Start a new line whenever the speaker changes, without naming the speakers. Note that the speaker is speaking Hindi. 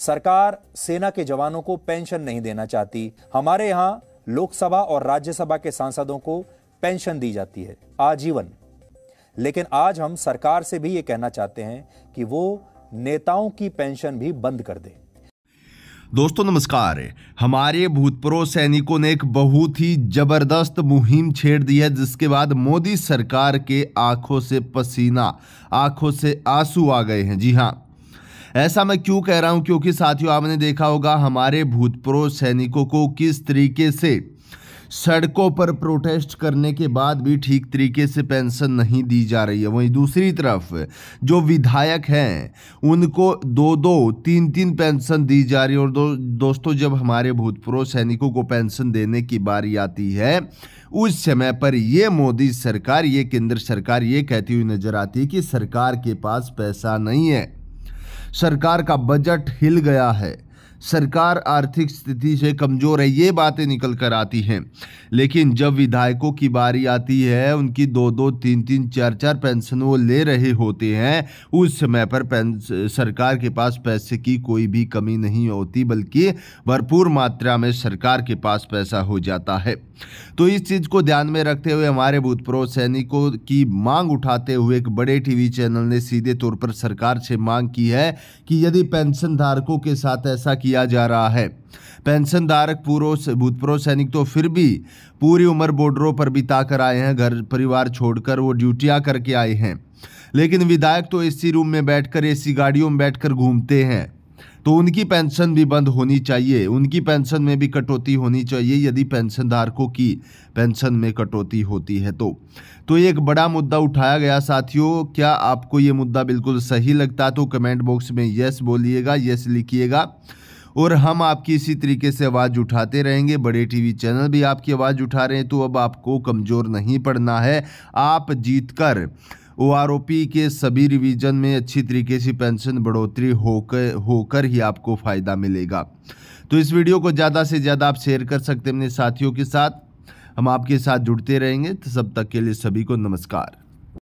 सरकार सेना के जवानों को पेंशन नहीं देना चाहती हमारे यहाँ लोकसभा और राज्यसभा के सांसदों को पेंशन दी जाती है आजीवन लेकिन आज हम सरकार से भी ये कहना चाहते हैं कि वो नेताओं की पेंशन भी बंद कर दे
दोस्तों नमस्कार हमारे भूतपूर्व सैनिकों ने एक बहुत ही जबरदस्त मुहिम छेड़ दी है जिसके बाद मोदी सरकार के आंखों से पसीना आंखों से आंसू आ गए हैं जी हाँ ऐसा मैं क्यों कह रहा हूं क्योंकि साथियों आपने देखा होगा हमारे भूतपूर्व सैनिकों को किस तरीके से सड़कों पर प्रोटेस्ट करने के बाद भी ठीक तरीके से पेंशन नहीं दी जा रही है वहीं दूसरी तरफ जो विधायक हैं उनको दो दो तीन तीन पेंशन दी जा रही है और दो, दोस्तों जब हमारे भूतपूर्व सैनिकों को पेंशन देने की बारी आती है उस समय पर ये मोदी सरकार ये केंद्र सरकार ये कहती हुई नजर आती है कि सरकार के पास पैसा नहीं है सरकार का बजट हिल गया है सरकार आर्थिक स्थिति से कमज़ोर है ये बातें निकल कर आती हैं लेकिन जब विधायकों की बारी आती है उनकी दो दो तीन तीन चार चार पेंशन वो ले रहे होते हैं उस समय पर सरकार के पास पैसे की कोई भी कमी नहीं होती बल्कि भरपूर मात्रा में सरकार के पास पैसा हो जाता है तो इस चीज़ को ध्यान में रखते हुए हमारे भूतपूर्व सैनिकों की मांग उठाते हुए एक बड़े टीवी चैनल ने सीधे तौर पर सरकार से मांग की है कि यदि पेंशनधारकों के साथ ऐसा किया जा रहा है पेंशन धारक पूर्व भूतपूर्व सैनिक तो फिर भी पूरी उम्र बॉर्डरों पर बिता कर आए हैं घर परिवार छोड़कर वो ड्यूटियाँ करके आए हैं लेकिन विधायक तो एसी रूम में बैठकर एसी गाड़ियों में बैठकर घूमते हैं तो उनकी पेंशन भी बंद होनी चाहिए उनकी पेंशन में भी कटौती होनी चाहिए यदि पेंशन धारकों की पेंशन में कटौती होती है तो तो ये एक बड़ा मुद्दा उठाया गया साथियों क्या आपको ये मुद्दा बिल्कुल सही लगता है तो कमेंट बॉक्स में यस बोलिएगा यस लिखिएगा और हम आपकी इसी तरीके से आवाज़ उठाते रहेंगे बड़े टीवी चैनल भी आपकी आवाज़ उठा रहे हैं तो अब आपको कमज़ोर नहीं पड़ना है आप जीत कर ओ आर ओ पी के सभी रिवीजन में अच्छी तरीके से पेंशन बढ़ोतरी होकर होकर ही आपको फ़ायदा मिलेगा तो इस वीडियो को ज़्यादा से ज़्यादा आप शेयर कर सकते हैं अपने साथियों के साथ हम आपके साथ जुड़ते रहेंगे तो सब तक के लिए सभी को नमस्कार